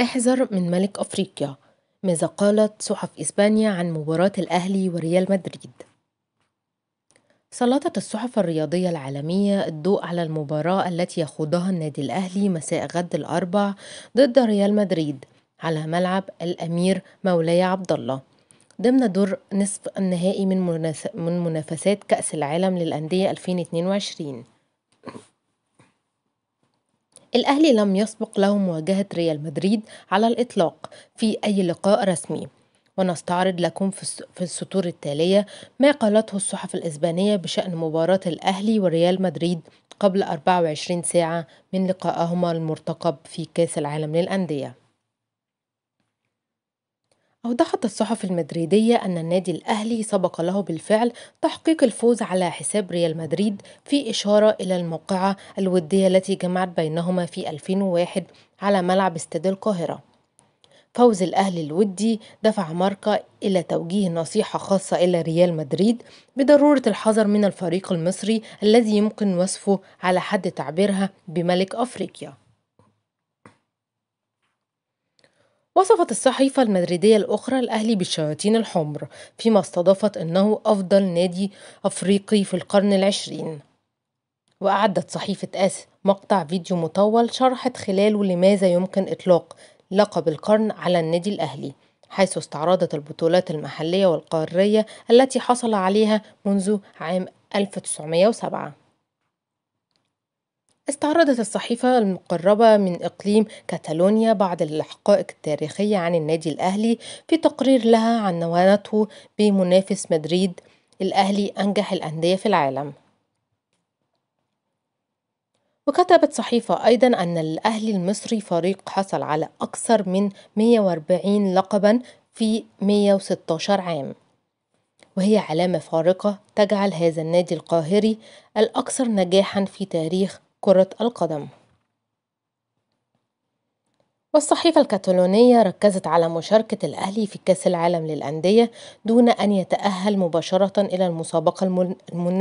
احذر من ملك أفريقيا ماذا قالت صحف إسبانيا عن مباراة الأهلي وريال مدريد سلطت الصحف الرياضية العالمية الضوء على المباراة التي يخوضها النادي الأهلي مساء غد الأربع ضد ريال مدريد على ملعب الأمير مولاي عبد الله ضمن دور نصف النهائي من منافسات كأس العالم للأندية 2022 الأهلي لم يسبق له مواجهة ريال مدريد على الإطلاق في أي لقاء رسمي ونستعرض لكم في السطور التالية ما قالته الصحف الإسبانية بشأن مباراة الأهلي وريال مدريد قبل 24 ساعة من لقائهما المرتقب في كأس العالم للأندية أوضحت الصحف المدريدية أن النادي الأهلي سبق له بالفعل تحقيق الفوز على حساب ريال مدريد في إشارة إلى الموقعة الودية التي جمعت بينهما في 2001 على ملعب استاد القاهرة. فوز الأهلي الودي دفع ماركا إلى توجيه نصيحة خاصة إلى ريال مدريد بضرورة الحذر من الفريق المصري الذي يمكن وصفه على حد تعبيرها بملك أفريقيا. وصفت الصحيفة المدريدية الأخرى الأهلي بالشياطين الحمر فيما استضافت أنه أفضل نادي أفريقي في القرن العشرين وأعدت صحيفة آس مقطع فيديو مطول شرحت خلاله لماذا يمكن إطلاق لقب القرن على النادي الأهلي حيث استعرضت البطولات المحلية والقارية التي حصل عليها منذ عام 1907 استعرضت الصحيفة المقربة من إقليم كاتالونيا بعض الحقائق التاريخية عن النادي الأهلي في تقرير لها عن نوانته بمنافس مدريد الأهلي أنجح الأندية في العالم وكتبت صحيفة أيضا أن الأهلي المصري فريق حصل على أكثر من 140 لقبا في 116 عام وهي علامة فارقة تجعل هذا النادي القاهري الأكثر نجاحا في تاريخ كرة القدم والصحيفة الكتالونية ركزت على مشاركة الأهلي في كأس العالم للأندية دون أن يتأهل مباشرة إلى المسابقة المنافسة